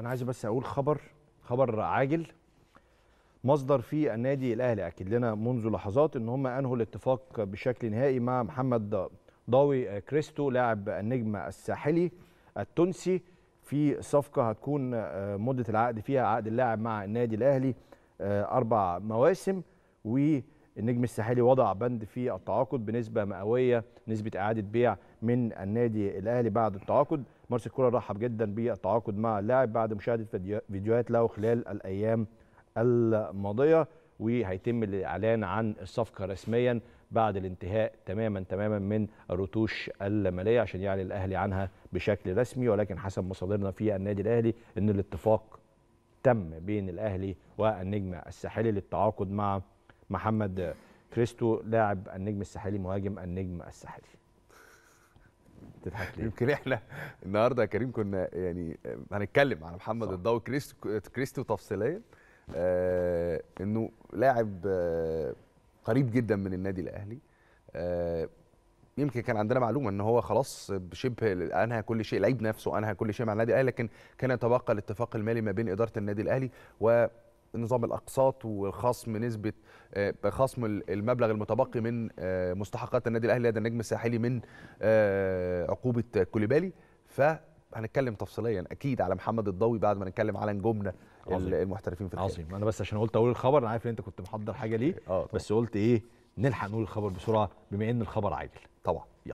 انا عايز بس اقول خبر خبر عاجل مصدر في النادي الاهلي اكد لنا منذ لحظات ان هم انهوا الاتفاق بشكل نهائي مع محمد ضاوي كريستو لاعب النجم الساحلي التونسي في صفقه هتكون آه، مده العقد فيها عقد اللاعب مع النادي الاهلي آه، اربع مواسم و النجم الساحلي وضع بند في التعاقد بنسبه مئويه نسبه اعاده بيع من النادي الاهلي بعد التعاقد مارس الكره رحب جدا بالتعاقد مع اللاعب بعد مشاهده فيديوهات له خلال الايام الماضيه وهيتم الاعلان عن الصفقه رسميا بعد الانتهاء تماما تماما من الرتوش الماليه عشان يعلن الاهلي عنها بشكل رسمي ولكن حسب مصادرنا في النادي الاهلي ان الاتفاق تم بين الاهلي والنجم الساحلي للتعاقد مع محمد كريستو لاعب النجم الساحلي مهاجم النجم الساحلي تضحك ليه؟ يمكن احنا النهارده يا كريم كنا يعني آه، هنتكلم على محمد الضو كريستو كريستو تفصيليا آه انه لاعب آه قريب جدا من النادي الاهلي آه يمكن كان عندنا معلومه ان هو خلاص بشبه انهى كل شيء لعيب نفسه انهى كل شيء مع النادي الاهلي لكن كان يتبقى الاتفاق المالي ما بين اداره النادي الاهلي و نظام الاقساط وخصم نسبه آه، خصم المبلغ المتبقي من آه، مستحقات النادي الاهلي لدى النجم الساحلي من آه، عقوبه كوليبالي فهنتكلم تفصيليا اكيد على محمد الضوي بعد ما نتكلم على نجومنا المحترفين في الخارج عظيم انا بس عشان قلت اقول الخبر انا عارف ان انت كنت محضر حاجه ليه آه بس قلت ايه نلحق نقول الخبر بسرعه بما ان الخبر عاجل طبعا